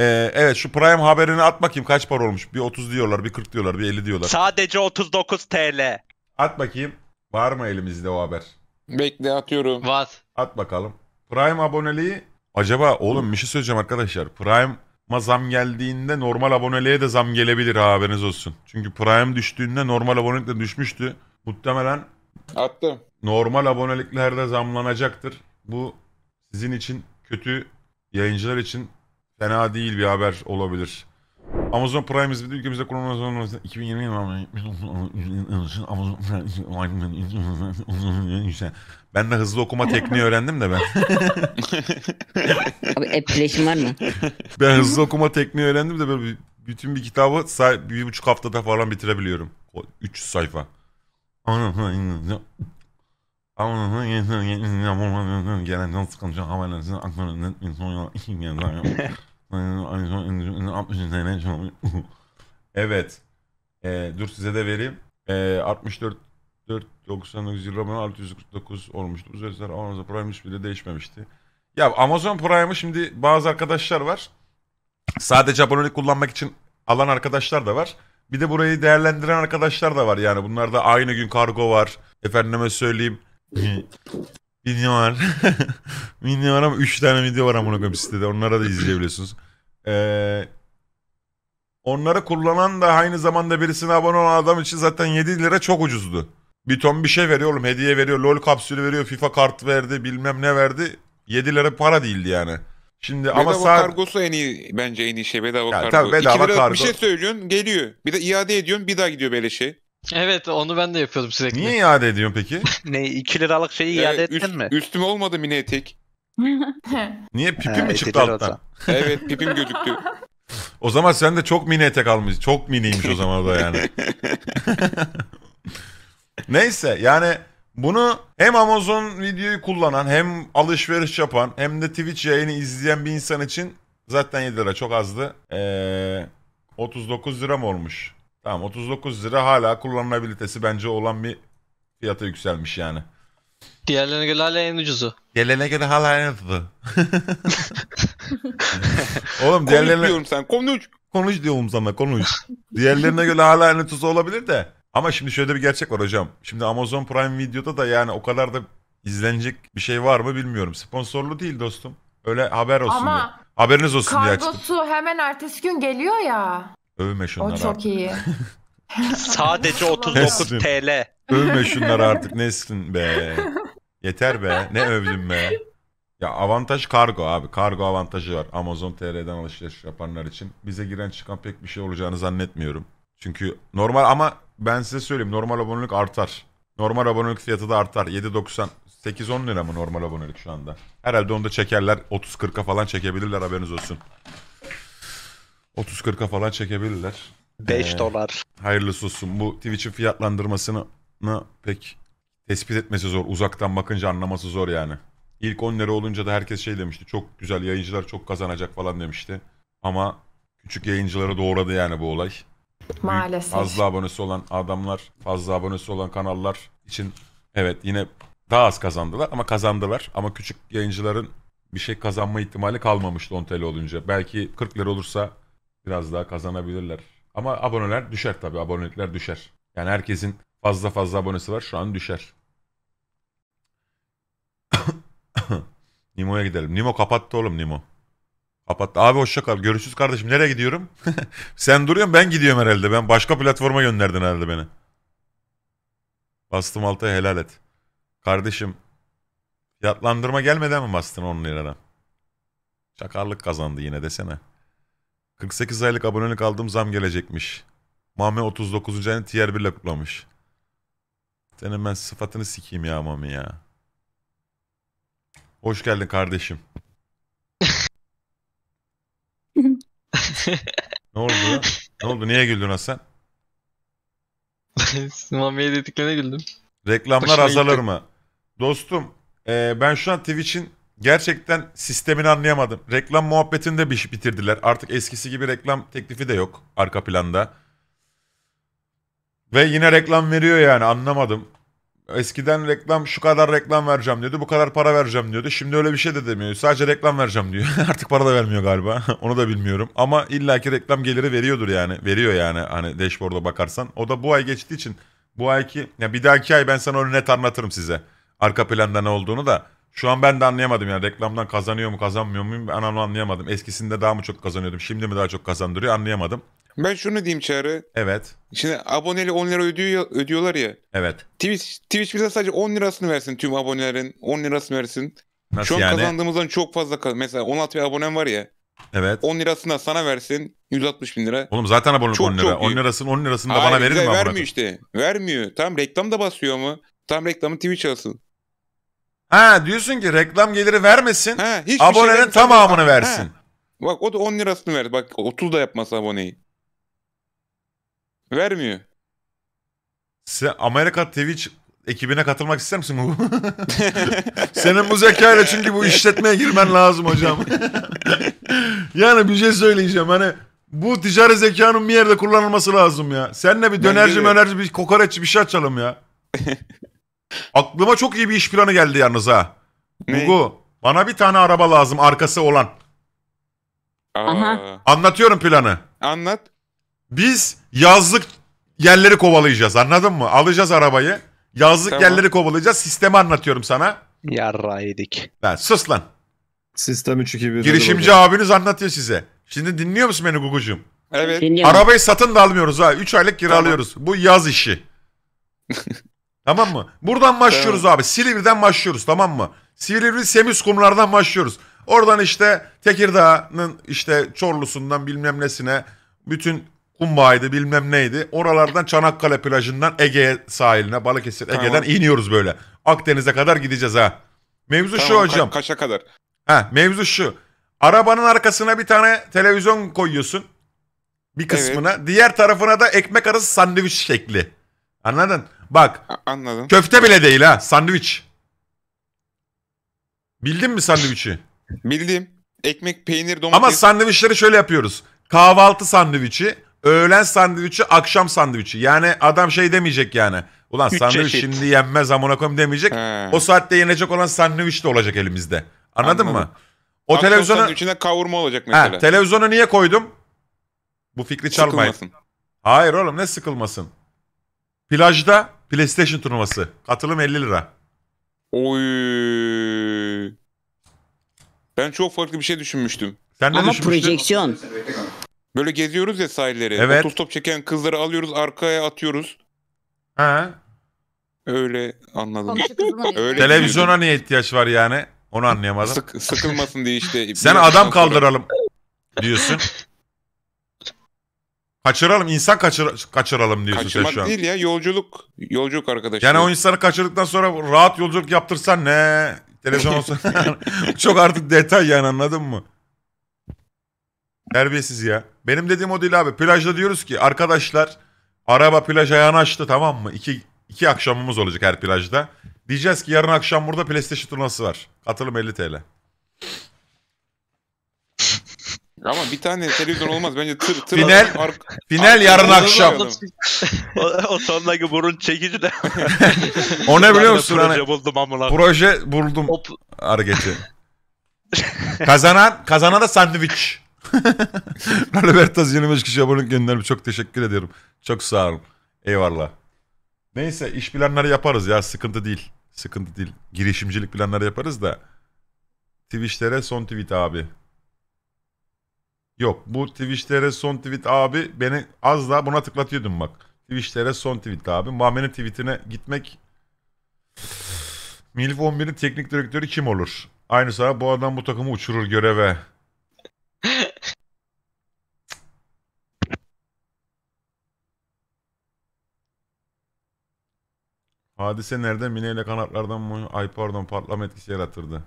Ee, evet şu Prime haberini at bakayım kaç para olmuş. Bir 30 diyorlar, bir 40 diyorlar, bir 50 diyorlar. Sadece 39 TL. At bakayım. Var mı elimizde o haber? Bekle atıyorum. Var. At bakalım. Prime aboneliği acaba oğlum bir şey söyleyeceğim arkadaşlar. Prime'a zam geldiğinde normal aboneliğe de zam gelebilir haberiniz olsun. Çünkü Prime düştüğünde normal abonelik de düşmüştü. Muhtemelen Attım normal aboneliklerde zamlanacaktır. Bu sizin için kötü yayıncılar için fena değil bir haber olabilir. Amazon Prime hizmeti ülkemizde kurulmasından 2020 yılında Amazon Prime Ben de hızlı okuma tekniği öğrendim de ben. Abi appleşim var mı? Ben hızlı okuma tekniği öğrendim de böyle bütün bir kitabı bir buçuk haftada falan bitirebiliyorum. 300 sayfa. Evet. E, dur size de vereyim. E, 64 499 lira bana 649 olmuştu. Üzerler Amazon Prime hiçbiri değişmemişti. Ya Amazon Prime'ı şimdi bazı arkadaşlar var. Sadece abonelik kullanmak için alan arkadaşlar da var. Bir de burayı değerlendiren arkadaşlar da var. Yani bunlarda aynı gün kargo var. Efendime söyleyeyim Video var. video var ama 3 tane video var amına koyayım sitede. Onlara da izleyebiliyorsunuz. Ee, onları kullanan da aynı zamanda birisine abone olan adam için zaten 7 lira çok ucuzdu. Bir ton bir şey veriyor oğlum. Hediye veriyor. LOL kapsülü veriyor. FIFA kart verdi. Bilmem ne verdi. 7 lira para değildi yani. Şimdi bedava ama saat... kargosu en iyi bence en iyi şey bedava ya, kargo. Tabii bedava 2 lira kargo. bir şey söylüyorsun geliyor. Bir de iade ediyorsun bir daha gidiyor böyle şey. Evet onu ben de yapıyordum sürekli. Niye iade ediyorsun peki? ne 2 liralık şeyi iade ee, ettin üst, mi? Üstüme olmadı mini etek. Niye pipim mi çıktı etiler alttan? Evet pipim gözüktü. O zaman sen de çok mini etek almış. Çok miniymiş o zaman o da yani. Neyse yani bunu hem Amazon videoyu kullanan hem alışveriş yapan hem de Twitch yayını izleyen bir insan için zaten 7 lira çok azdı. Ee, 39 lira mı olmuş? Tamam 39 lira hala kullanılabilitesi bence olan bir fiyata yükselmiş yani. Diğerlerine göre hala en ucuzu. Diğerlerine göre hala en ucuzu. Oğlum diğerlerine... Konuş diyorum sen konuş. Konuş diyorum sana konuş. diğerlerine göre hala en ucuzu olabilir de. Ama şimdi şöyle bir gerçek var hocam. Şimdi Amazon Prime Video'da da yani o kadar da izlenecek bir şey var mı bilmiyorum. Sponsorlu değil dostum. Öyle haber olsun Ama... diye. Haberiniz olsun diye açtım. Kargosu hemen ertesi gün geliyor ya. Övme şunları O çok artık. iyi. Sadece 39 TL. Övme şunları artık Nesrin be. Yeter be. Ne övdün be. Ya avantaj kargo abi. Kargo avantajı var. Amazon TR'den alışveriş yapanlar için. Bize giren çıkan pek bir şey olacağını zannetmiyorum. Çünkü normal ama ben size söyleyeyim normal abonelik artar. Normal abonelik fiyatı da artar. 7.90 8-10 lira mı normal abonelik şu anda? Herhalde onu da çekerler. 30-40'a falan çekebilirler haberiniz olsun. 30-40'a falan çekebilirler. 5 ee, dolar. Hayırlısı olsun. Bu Twitch'in fiyatlandırmasını pek tespit etmesi zor. Uzaktan bakınca anlaması zor yani. İlk 10 lira olunca da herkes şey demişti. Çok güzel yayıncılar çok kazanacak falan demişti. Ama küçük yayıncılara doğradı yani bu olay. Maalesef. Büyük, fazla abonesi olan adamlar, fazla abonesi olan kanallar için evet yine daha az kazandılar ama kazandılar. Ama küçük yayıncıların bir şey kazanma ihtimali kalmamıştı 10 TL olunca. Belki 40 lira olursa biraz daha kazanabilirler. Ama aboneler düşer tabii. Abonelikler düşer. Yani herkesin fazla fazla abonesi var. Şu an düşer. Nimo'ya gidelim. Nimo kapattı oğlum Nimo. Kapattı. Abi hoşça kal. Görüşürüz kardeşim. Nereye gidiyorum? Sen duruyorsun ben gidiyorum herhalde. Ben başka platforma gönderdin herhalde beni. Bastım altıya helal et. Kardeşim fiyatlandırma gelmeden mi bastın 10 liradan? Çakarlık kazandı yine desene. 48 aylık abonelik aldığım zam gelecekmiş. Mami 39. ayını tier 1 ile kutlamış. Senin ben sıfatını sikeyim ya Mami ya. Hoş geldin kardeşim. ne oldu? Ne oldu? Niye güldün Hasan? Mami'ye dediklerine güldüm. Reklamlar Başına azalır gitti. mı? Dostum e, ben şu an Twitch'in Gerçekten sistemini anlayamadım. Reklam muhabbetini de bitirdiler. Artık eskisi gibi reklam teklifi de yok arka planda. Ve yine reklam veriyor yani anlamadım. Eskiden reklam şu kadar reklam vereceğim diyordu. Bu kadar para vereceğim diyordu. Şimdi öyle bir şey de demiyor. Sadece reklam vereceğim diyor. Artık para da vermiyor galiba. Onu da bilmiyorum. Ama illaki reklam geliri veriyordur yani. Veriyor yani hani dashboard'a bakarsan. O da bu ay geçtiği için bu ayki ya bir dahaki ay ben sana onu net anlatırım size. Arka planda ne olduğunu da. Şu an ben de anlayamadım yani reklamdan kazanıyor mu kazanmıyor muyum ben onu anlayamadım. Eskisinde daha mı çok kazanıyordum şimdi mi daha çok kazandırıyor anlayamadım. Ben şunu diyeyim Çağrı. Evet. Şimdi aboneli 10 lira ödüyor, ödüyorlar ya. Evet. Twitch, Twitch bize sadece 10 lirasını versin tüm abonelerin. 10 lirasını versin. Nasıl Şu an yani? kazandığımızdan çok fazla mesela 16 bin abonem var ya. Evet. 10 lirasını da sana versin 160 bin lira. Oğlum zaten abonelik çok, 10 lira. Çok 10 lirasını 10 lirasını da Hayır, bana verir mi? Vermiyor işte. Vermiyor. Tam reklam da basıyor mu? Tam reklamı Twitch alsın. Ha diyorsun ki reklam geliri vermesin. Ha, hiçbir şey tamamını versin. Ha. Bak o da 10 lirasını ver. Bak 30 da yapmasa aboneyi. Vermiyor. Sen Amerika Twitch ekibine katılmak ister misin bu? Senin bu zekayla çünkü bu işletmeye girmen lazım hocam. yani bir şey söyleyeceğim hani bu ticari zekanın bir yerde kullanılması lazım ya. Senle bir dönerci Bence bir kokoreççi bir şey açalım ya. Aklıma çok iyi bir iş planı geldi yalnız ha. Ne? Gugu bana bir tane araba lazım arkası olan. Aha. Anlatıyorum planı. Anlat. Biz yazlık yerleri kovalayacağız anladın mı? Alacağız arabayı. Yazlık Tamam. yerleri kovalayacağız. Sistemi anlatıyorum sana. Yarra yedik. Ben sus lan. Sistem 3 2 1. Girişimci abiniz anlatıyor size. Şimdi dinliyor musun beni Gugucuğum? Evet. Dinliyorum. Arabayı satın da almıyoruz ha. 3 aylık kiralıyoruz. Bu yaz işi. Tamam mı? Buradan başlıyoruz abi. Silivri'den başlıyoruz tamam mı? Silivri Semiz kumlardan başlıyoruz. Oradan işte Tekirdağ'ın işte Çorlu'sundan bilmem nesine bütün kumbaydı bilmem neydi. Oralardan Çanakkale plajından Ege sahiline Balıkesir Ege'den iniyoruz böyle. Akdeniz'e kadar gideceğiz ha. Mevzu şu Tamam, ka- hocam. kaça kadar? Ha, mevzu şu. Arabanın arkasına bir tane televizyon koyuyorsun. Bir kısmına. Diğer tarafına da ekmek arası sandviç şekli. Anladın? Bak. anladım. Köfte bile değil ha. Sandviç. Bildin mi sandviçi? Bildim. Ekmek, peynir, domates. Ama sandviçleri şöyle yapıyoruz. Kahvaltı sandviçi, öğlen sandviçi, akşam sandviçi. Yani adam şey demeyecek yani. Ulan Üç sandviç çeşit. şimdi yenmez amına koyayım demeyecek. He. O saatte yenecek olan sandviç de olacak elimizde. Anladın Anladım. mı? O Akşam televizyonu sandviçine kavurma olacak mesela. ha, televizyonu niye koydum? Bu fikri çalmayın. Sıkılmasın. Hayır oğlum ne sıkılmasın. Plajda PlayStation turnuvası. Katılım 50 lira. Oy. Ben çok farklı bir şey düşünmüştüm. Sen ne Ama projeksiyon. Böyle geziyoruz ya sahilleri. Evet. Otostop çeken kızları alıyoruz arkaya atıyoruz. Ha. Öyle anladım. Komşu ne? Öyle Televizyona niye ihtiyaç var yani? Onu anlayamadım. Sık, sıkılmasın diye işte. Sen adam kaldıralım diyorsun. Kaçıralım insan kaçır, kaçıralım diyorsun Kaçırmak sen şu an. değil ya yolculuk. Yolculuk arkadaşlar. Yani o insanı kaçırdıktan sonra rahat yolculuk yaptırsan ne? Televizyon olsa. Çok artık detay yani anladın mı? Terbiyesiz ya. Benim dediğim o değil abi. Plajda diyoruz ki arkadaşlar araba plaj ayağını tamam mı? İki, iki akşamımız olacak her plajda. Diyeceğiz ki yarın akşam burada PlayStation turnuvası var. Katılım 50 TL. Ama bir tane televizyon olmaz. Bence tır tır. Final, ar- final ar- yarın akşam. o, o sondaki burun çekici de. o ne biliyor musun? Proje hani, buldum amına. Proje buldum. Hop. Hareketi. kazanan, kazanana da sandviç. Robertas 25 kişi abonelik göndermiş. Çok teşekkür ediyorum. Çok sağ olun. Eyvallah. Neyse iş planları yaparız ya sıkıntı değil. Sıkıntı değil. Girişimcilik planları yaparız da. Twitch'lere son tweet abi. Yok bu Twitch'lere son tweet abi beni az daha buna tıklatıyordum bak. Twitch'lere son tweet abi. Muhammed'in tweetine gitmek Milf 11'in teknik direktörü kim olur? Aynı sonra bu adam bu takımı uçurur göreve. Hadise nerede? Mineyle kanatlardan mı? Ay pardon patlama etkisi yaratırdı.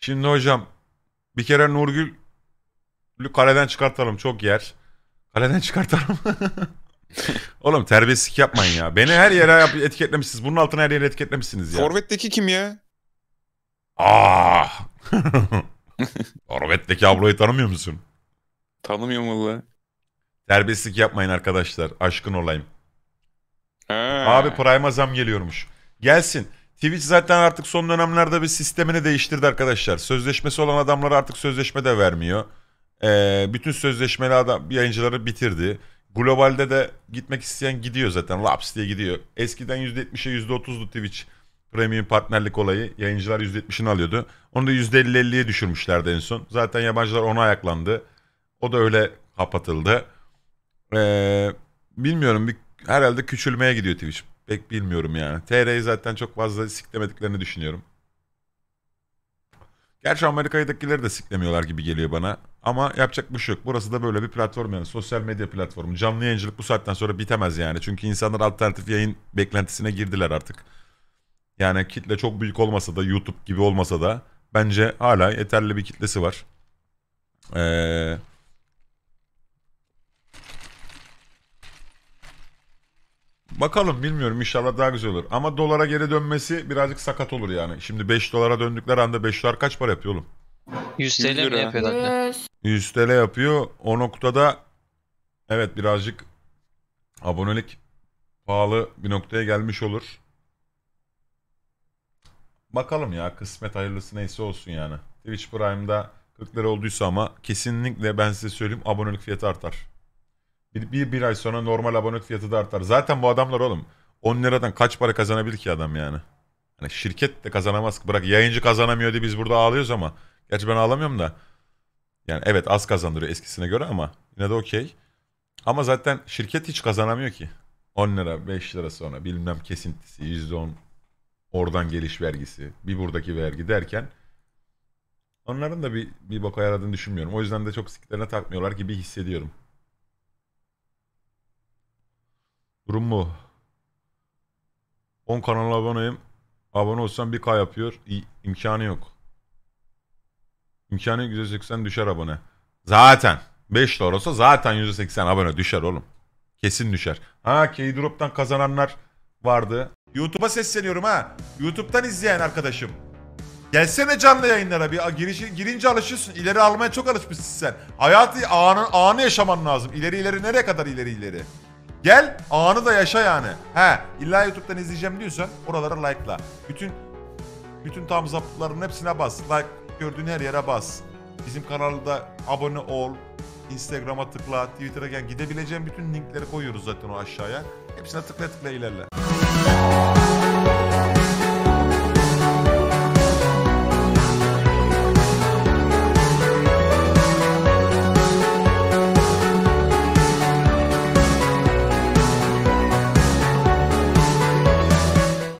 Şimdi hocam bir kere Nurgül'ü kaleden çıkartalım çok yer. Kaleden çıkartalım. Oğlum terbiyesizlik yapmayın ya. Beni her yere etiketlemişsiniz. Bunun altına her yere etiketlemişsiniz ya. Forvet'teki kim ya? Aa! Ah! Forvet'teki abloyu tanımıyor musun? Tanımıyorum valla. Terbiyesizlik yapmayın arkadaşlar. Aşkın olayım. Ha. Abi Prime'a zam geliyormuş. Gelsin. Twitch zaten artık son dönemlerde bir sistemini değiştirdi arkadaşlar. Sözleşmesi olan adamlar artık sözleşme de vermiyor. Ee, bütün sözleşmeli adam, yayıncıları bitirdi. Globalde de gitmek isteyen gidiyor zaten. Laps diye gidiyor. Eskiden %70'e %30'du Twitch premium partnerlik olayı. Yayıncılar %70'ini alıyordu. Onu da %50-50'ye düşürmüşlerdi en son. Zaten yabancılar ona ayaklandı. O da öyle kapatıldı. Ee, bilmiyorum bir, herhalde küçülmeye gidiyor Twitch. Pek bilmiyorum yani. TR'yi zaten çok fazla siklemediklerini düşünüyorum. Gerçi Amerika'dakileri de siklemiyorlar gibi geliyor bana. Ama yapacak bir şey yok. Burası da böyle bir platform yani. Sosyal medya platformu. Canlı yayıncılık bu saatten sonra bitemez yani. Çünkü insanlar alternatif yayın beklentisine girdiler artık. Yani kitle çok büyük olmasa da YouTube gibi olmasa da bence hala yeterli bir kitlesi var. Eee... Bakalım bilmiyorum inşallah daha güzel olur. Ama dolara geri dönmesi birazcık sakat olur yani. Şimdi 5 dolara döndükleri anda 5 dolar kaç para yapıyor oğlum? 100 TL 100 mi lira. yapıyor zaten? 100 TL yapıyor. O noktada evet birazcık abonelik pahalı bir noktaya gelmiş olur. Bakalım ya kısmet hayırlısı neyse olsun yani. Twitch Prime'da 40 lira olduysa ama kesinlikle ben size söyleyeyim abonelik fiyatı artar. Bir, bir, bir ay sonra normal abonelik fiyatı da artar. Zaten bu adamlar oğlum 10 liradan kaç para kazanabilir ki adam yani? Hani şirket de kazanamaz. Bırak yayıncı kazanamıyor diye biz burada ağlıyoruz ama. Gerçi ben ağlamıyorum da. Yani evet az kazandırıyor eskisine göre ama yine de okey. Ama zaten şirket hiç kazanamıyor ki. 10 lira 5 lira sonra bilmem kesintisi %10 oradan geliş vergisi bir buradaki vergi derken onların da bir, bir boka yaradığını düşünmüyorum. O yüzden de çok siklerine takmıyorlar gibi hissediyorum. Durum bu. 10 kanala aboneyim. Abone olsam 1K yapıyor. İ imkanı yok. İmkanı yok, %80 düşer abone. Zaten. 5 dolar olsa zaten %80 abone düşer oğlum. Kesin düşer. Ha K-Drop'tan kazananlar vardı. YouTube'a sesleniyorum ha. YouTube'dan izleyen arkadaşım. Gelsene canlı yayınlara bir girişi, girince alışıyorsun. İleri almaya çok alışmışsın sen. Hayatı anı, anı yaşaman lazım. İleri ileri nereye kadar ileri ileri. Gel anı da yaşa yani. He illa YouTube'dan izleyeceğim diyorsan oralara like'la. Bütün bütün tam zaptların hepsine bas. Like gördüğün her yere bas. Bizim kanalda abone ol. Instagram'a tıkla, Twitter'a gel. Gidebileceğin bütün linkleri koyuyoruz zaten o aşağıya. Hepsine tıkla tıkla ilerle.